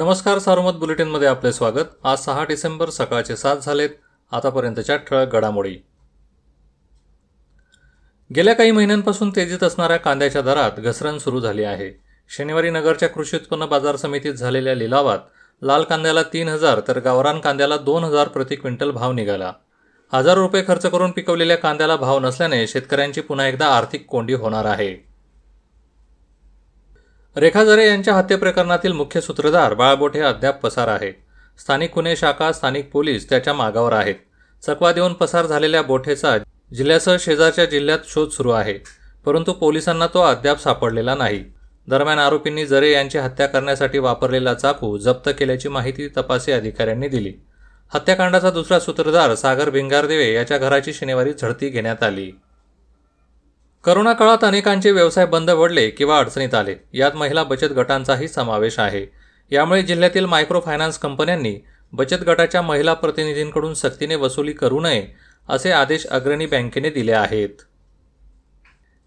नमस्कार सार्वमत बुलेटिनमध्ये आपले स्वागत आज सहा डिसेंबर सकाळचे सात झालेत आतापर्यंतच्या ठळक घडामोडी गेल्या काही महिन्यांपासून तेजीत असणाऱ्या कांद्याच्या दरात घसरण सुरू झाली आहे शनिवारी नगरच्या कृषी उत्पन्न बाजार समितीत झालेल्या लिलावात लाल कांद्याला तीन हजार तर गावरान कांद्याला दोन हजार प्रति क्विंटल भाव निघाला हजार रुपये खर्च करून पिकवलेल्या कांद्याला भाव नसल्याने शेतकऱ्यांची पुन्हा एकदा आर्थिक कोंडी होणार आहे रेखा जरे यांच्या हत्येप्रकरणातील मुख्य सूत्रधार बाळबोठे अद्याप पसार आहे स्थानिक गुन्हे शाखा स्थानिक पोलीस त्याच्या मागावर आहेत चकवा देऊन पसार झालेल्या बोठेचा जिल्ह्यासह शेजारच्या जिल्ह्यात शोध सुरू आहे परंतु पोलिसांना तो अद्याप सापडलेला नाही दरम्यान आरोपींनी जरे यांची हत्या करण्यासाठी वापरलेला चाकू जप्त केल्याची माहिती तपासी अधिकाऱ्यांनी दिली हत्याकांडाचा दुसरा सूत्रधार सागर भिंगारदेवे याच्या घराची शनिवारी झडती घेण्यात आली करोना काळात अनेकांचे व्यवसाय बंद पडले किंवा अडचणीत आले यात महिला बचत गटांचाही समावेश आहे यामुळे जिल्ह्यातील मायक्रो फायनान्स कंपन्यांनी बचत गटाच्या महिला प्रतिनिधींकडून सक्तीने वसुली करू नये असे आदेश अग्रणी बँकेने दिले आहेत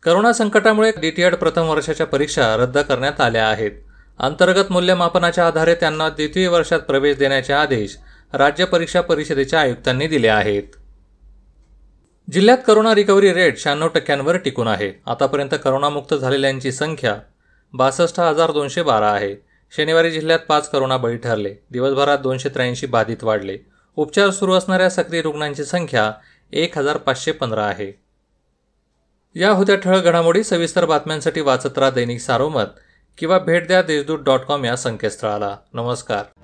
करोना संकटामुळे डीटीएड प्रथम वर्षाच्या परीक्षा रद्द करण्यात आल्या आहेत अंतर्गत मूल्यमापनाच्या आधारे त्यांना द्वितीय वर्षात प्रवेश देण्याचे आदेश राज्य परीक्षा परिषदेच्या आयुक्तांनी दिले आहेत जिल्ह्यात करोना रिकव्हरी रेट शहाण्णव टक्क्यांवर टिकून आहे आतापर्यंत करोनामुक्त झालेल्यांची संख्या बासष्ट हजार दोनशे बारा आहे शनिवारी जिल्ह्यात पाच करोना बळी ठरले दिवसभरात दोनशे त्र्याऐंशी बाधित वाढले उपचार सुरू असणाऱ्या सक्रिय रुग्णांची संख्या एक हजार पाचशे पंधरा आहे या होत्या ठळक घडामोडी सविस्तर बातम्यांसाठी वाचत राहा दैनिक सारोमत किंवा भेट द्या देशदूत डॉट कॉम या संकेतस्थळाला नमस्कार